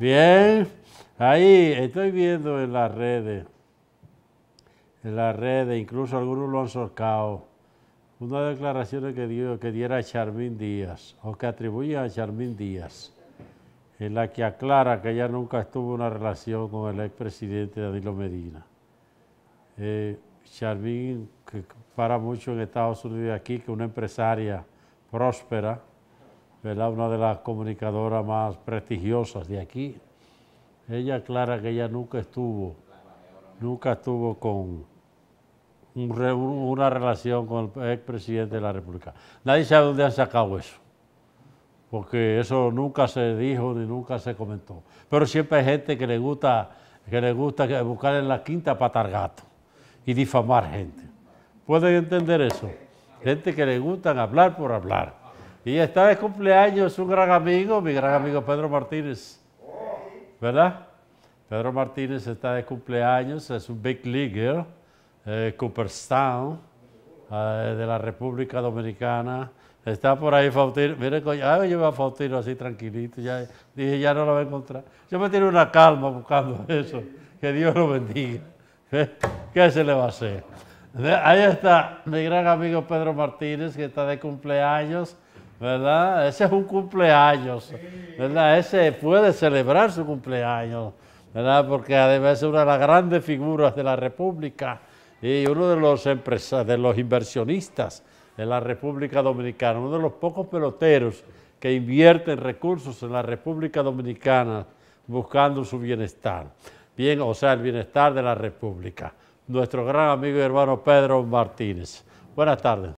Bien, ahí estoy viendo en las redes, en las redes, incluso algunos lo han sorcado, una declaración que, dio, que diera Charmín Díaz, o que atribuye a Charmín Díaz, en la que aclara que ella nunca estuvo una relación con el expresidente Danilo Medina. Eh, Charmín, que para mucho en Estados Unidos y aquí, que una empresaria próspera, una de las comunicadoras más prestigiosas de aquí. Ella aclara que ella nunca estuvo, nunca estuvo con una relación con el expresidente de la República. Nadie sabe dónde ha sacado eso, porque eso nunca se dijo ni nunca se comentó. Pero siempre hay gente que le gusta, que le gusta buscar en la quinta patar gato y difamar gente. ¿Pueden entender eso? Gente que le gusta hablar por hablar. Y está de cumpleaños un gran amigo, mi gran amigo Pedro Martínez. ¿Verdad? Pedro Martínez está de cumpleaños, es un big leaguer, eh, Cooperstown, eh, de la República Dominicana. Está por ahí Faustino. Mire, yo veo a Faustino así tranquilito. Ya, dije, ya no lo voy a encontrar. Yo me tiene una calma buscando eso. Que Dios lo bendiga. ¿Qué se le va a hacer? Ahí está mi gran amigo Pedro Martínez, que está de cumpleaños. ¿verdad? Ese es un cumpleaños, ¿verdad? Ese puede celebrar su cumpleaños, ¿verdad? Porque además es una de las grandes figuras de la República y uno de los, empresas, de los inversionistas de la República Dominicana, uno de los pocos peloteros que invierten recursos en la República Dominicana buscando su bienestar, bien, o sea, el bienestar de la República. Nuestro gran amigo y hermano Pedro Martínez. Buenas tardes.